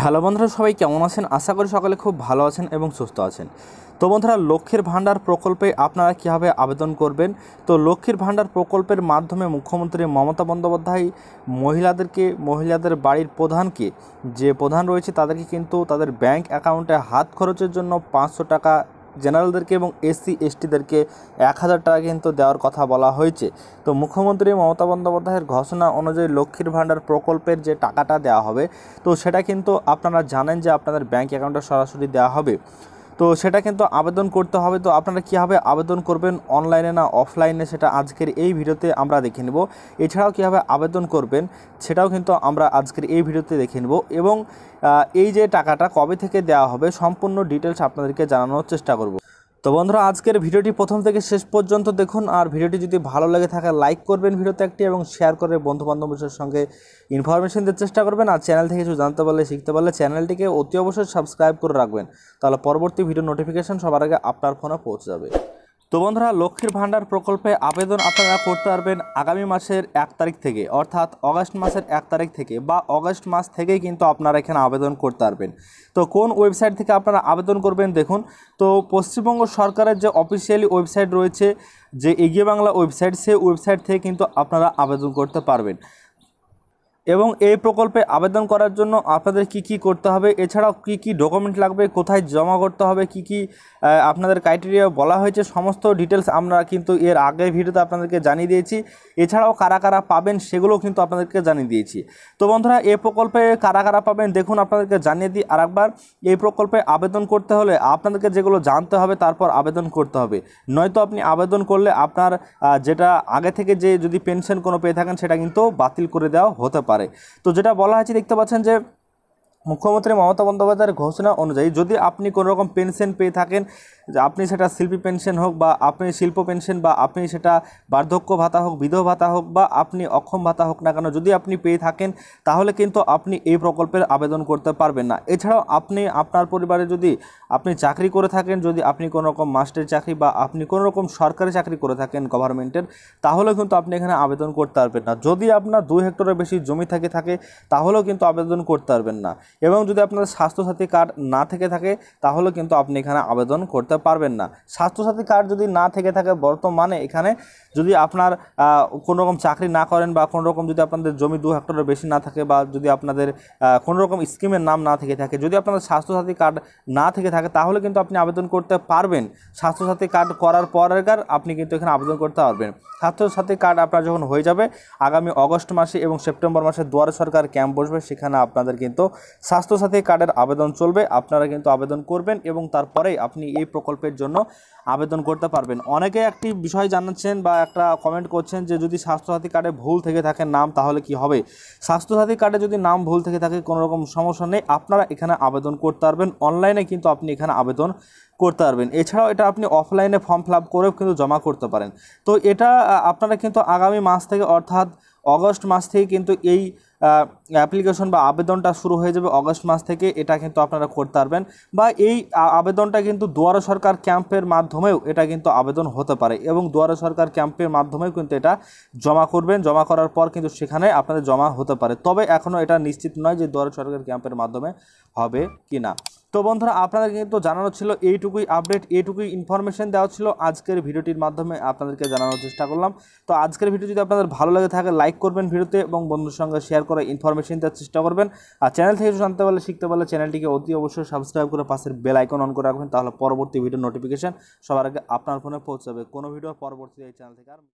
hello বন্ধুরা সবাই কেমন আছেন আশা করি সকালে খুব ভালো আছেন এবং সুস্থ আছেন তো বন্ধুরা লক্ষ্মীর ভাণ্ডার প্রকল্পে আপনারা কীভাবে আবেদন করবেন তো লক্ষ্মীর ভাণ্ডার প্রকল্পের মাধ্যমে মুখ্যমন্ত্রী মমতা বন্দ্যোপাধ্যায় মহিলাদেরকে মহিলাদের বাড়ির প্রধানকে যে প্রধান রয়েছে তাদেরকে কিন্তু তাদের ব্যাংক অ্যাকাউন্টে হাত খরচের জন্য পাঁচশো টাকা জেনারেলদেরকে এবং এসসি এসটিদেরকে এক হাজার টাকা কিন্তু দেওয়ার কথা বলা হয়েছে তো মুখ্যমন্ত্রী মমতা বন্দ্যোপাধ্যায়ের ঘোষণা অনুযায়ী লক্ষ্মীর ভাণ্ডার প্রকল্পের যে টাকাটা দেওয়া হবে তো সেটা কিন্তু আপনারা জানেন যে আপনাদের ব্যাংক অ্যাকাউন্টে সরাসরি দেওয়া হবে তো সেটা কিন্তু আবেদন করতে হবে তো আপনারা কীভাবে আবেদন করবেন অনলাইনে না অফলাইনে সেটা আজকের এই ভিডিওতে আমরা দেখে নেব এছাড়াও কীভাবে আবেদন করবেন সেটাও কিন্তু আমরা আজকের এই ভিডিওতে দেখে নেব এবং এই যে টাকাটা কবে থেকে দেওয়া হবে সম্পূর্ণ ডিটেলস আপনাদেরকে জানানোর চেষ্টা করব তো বন্ধুরা আজকের ভিডিওটি প্রথম থেকে শেষ পর্যন্ত দেখুন আর ভিডিওটি যদি ভালো লাগে থাকে লাইক করবেন ভিডিওতে একটি এবং শেয়ার করে বন্ধুবান্ধবদের সঙ্গে ইনফরমেশন দেওয়ার চেষ্টা করবেন আর চ্যানেল থেকে কিছু জানতে পারলে শিখতে পারলে চ্যানেলটিকে অতি অবশ্যই সাবস্ক্রাইব করে রাখবেন তাহলে পরবর্তী ভিডিও নোটিফিকেশান সবার আগে আপনার ফোনে পৌঁছে যাবে তো বন্ধুরা লক্ষ্মীর ভাণ্ডার প্রকল্পে আবেদন আপনারা করতে পারবেন আগামী মাসের এক তারিখ থেকে অর্থাৎ অগাস্ট মাসের এক তারিখ থেকে বা অগাস্ট মাস থেকেই কিন্তু আপনারা এখানে আবেদন করতে পারবেন তো কোন ওয়েবসাইট থেকে আপনারা আবেদন করবেন দেখুন তো পশ্চিমবঙ্গ সরকারের যে অফিসিয়ালি ওয়েবসাইট রয়েছে যে এগিয়ে বাংলা ওয়েবসাইট সেই ওয়েবসাইট থেকে কিন্তু আপনারা আবেদন করতে পারবেন এবং এই প্রকল্পে আবেদন করার জন্য আপনাদের কি কি করতে হবে এছাড়াও কি কি ডকুমেন্ট লাগবে কোথায় জমা করতে হবে কি কি আপনাদের ক্রাইটেরিয়া বলা হয়েছে সমস্ত ডিটেলস আমরা কিন্তু এর আগের ভিডিওতে আপনাদেরকে জানিয়ে দিয়েছি এছাড়াও কারা কারা পাবেন সেগুলোও কিন্তু আপনাদেরকে জানিয়ে দিয়েছি তো বন্ধুরা এই প্রকল্পে কারা কারা পাবেন দেখুন আপনাদেরকে জানিয়ে দিই আরেকবার এই প্রকল্পে আবেদন করতে হলে আপনাদেরকে যেগুলো জানতে হবে তারপর আবেদন করতে হবে নয়তো আপনি আবেদন করলে আপনার যেটা আগে থেকে যে যদি পেনশন কোনো পেয়ে থাকেন সেটা কিন্তু বাতিল করে দেওয়া হতে পারে পারে তো যেটা বলা হয়েছে দেখতে পাচ্ছেন যে মুখ্যমন্ত্রী মমতা বন্দ্যোপাধ্যায়ের ঘোষণা অনুযায়ী যদি আপনি কোনোরকম পেনশন পেয়ে থাকেন যে আপনি সেটা শিল্পী পেনশন হোক বা আপনি শিল্প পেনশন বা আপনি সেটা বার্ধক্য ভাতা হোক বিধ ভাতা হোক বা আপনি অক্ষম ভাতা হোক না কেন যদি আপনি পেয়ে থাকেন তাহলে কিন্তু আপনি এই প্রকল্পের আবেদন করতে পারবেন না এছাড়াও আপনি আপনার পরিবারে যদি আপনি চাকরি করে থাকেন যদি আপনি কোনো রকম মাস্টার চাকরি বা আপনি কোনো রকম সরকারি চাকরি করে থাকেন গভর্নমেন্টের তাহলেও কিন্তু আপনি এখানে আবেদন করতে পারবেন না যদি আপনার দুই হেক্টরের বেশি জমি থেকে থাকে তাহলেও কিন্তু আবেদন করতে পারবেন না এবং যদি আপনার স্বাস্থ্যসাথী কার্ড না থেকে থাকে তাহলে কিন্তু আপনি এখানে আবেদন করতে করতে পারবেন না স্বাস্থ্যসাথী কার্ড যদি না থেকে থাকে বর্তমানে এখানে যদি আপনার কোনোরকম রকম চাকরি না করেন বা কোনো রকম যদি আপনাদের জমি দু হেক্টরের বেশি না থাকে বা যদি আপনাদের কোনোরকম রকম স্কিমের নাম না থেকে থাকে যদি আপনাদের স্বাস্থ্যসাথী কার্ড না থেকে থাকে তাহলে কিন্তু আপনি আবেদন করতে পারবেন স্বাস্থ্যসাথী কার্ড করার পরের আপনি কিন্তু এখানে আবেদন করতে পারবেন স্বাস্থ্যসাথী কার্ড আপনার যখন হয়ে যাবে আগামী অগস্ট মাসে এবং সেপ্টেম্বর মাসে দুয়ারে সরকার ক্যাম্প বসবে সেখানে আপনাদের কিন্তু স্বাস্থ্যসাথী কার্ডের আবেদন চলবে আপনারা কিন্তু আবেদন করবেন এবং তারপরেই আপনি এই প্রকল্পের জন্য আবেদন করতে পারবেন অনেকে একটি বিষয় জানাচ্ছেন বা একটা কমেন্ট করছেন যে যদি স্বাস্থ্যসাথী কার্ডে ভুল থেকে থাকে নাম তাহলে কি হবে স্বাস্থ্যসাথী কার্ডে যদি নাম ভুল থেকে থাকে কোনো রকম সমস্যা নেই আপনারা এখানে আবেদন করতে পারবেন অনলাইনে কিন্তু আপনি এখানে আবেদন করতে পারবেন এছাড়াও এটা আপনি অফলাইনে ফর্ম ফিল আপ করেও কিন্তু জমা করতে পারেন তো এটা আপনারা কিন্তু আগামী মাস থেকে অর্থাৎ অগস্ট মাস থেকে কিন্তু এই অ্যাপ্লিকেশন বা আবেদনটা শুরু হয়ে যাবে অগস্ট মাস থেকে এটা কিন্তু আপনারা করতে পারবেন বা এই আবেদনটা কিন্তু দুয়ারো সরকার ক্যাম্পের মাধ্যমেও এটা কিন্তু আবেদন হতে পারে এবং দুয়ারো সরকার ক্যাম্পের মাধ্যমেও কিন্তু এটা জমা করবেন জমা করার পর কিন্তু সেখানে আপনাদের জমা হতে পারে তবে এখনও এটা নিশ্চিত নয় যে দুয়ারো সরকার ক্যাম্পের মাধ্যমে হবে কি না তো বন্ধুরা আপনাদের কিন্তু জানানো ছিল এইটুকুই আপডেট এইটুকুই ইনফরমেশন দেওয়া ছিল আজকের ভিডিওটির মাধ্যমে আপনাদেরকে জানানোর চেষ্টা করলাম তো আজকের ভিডিও যদি আপনাদের ভালো লাগে থাকে লাইক করবেন ভিডিওতে এবং বন্ধুর সঙ্গে শেয়ার করে ইনফরমেশন দেওয়ার চেষ্টা করবেন আর চ্যানেল থেকে জানতে পারলে শিখতে পারলে চ্যানেলটিকে অতি অবশ্যই সাবস্ক্রাইব করে পাশের বেল আইকন অন করে রাখবেন তাহলে পরবর্তী ভিডিও নোটিফিকেশান সবার আগে আপনার ফোনে পৌঁছাবে কোনো ভিডিও পরবর্তী এই চ্যানেল থেকে আর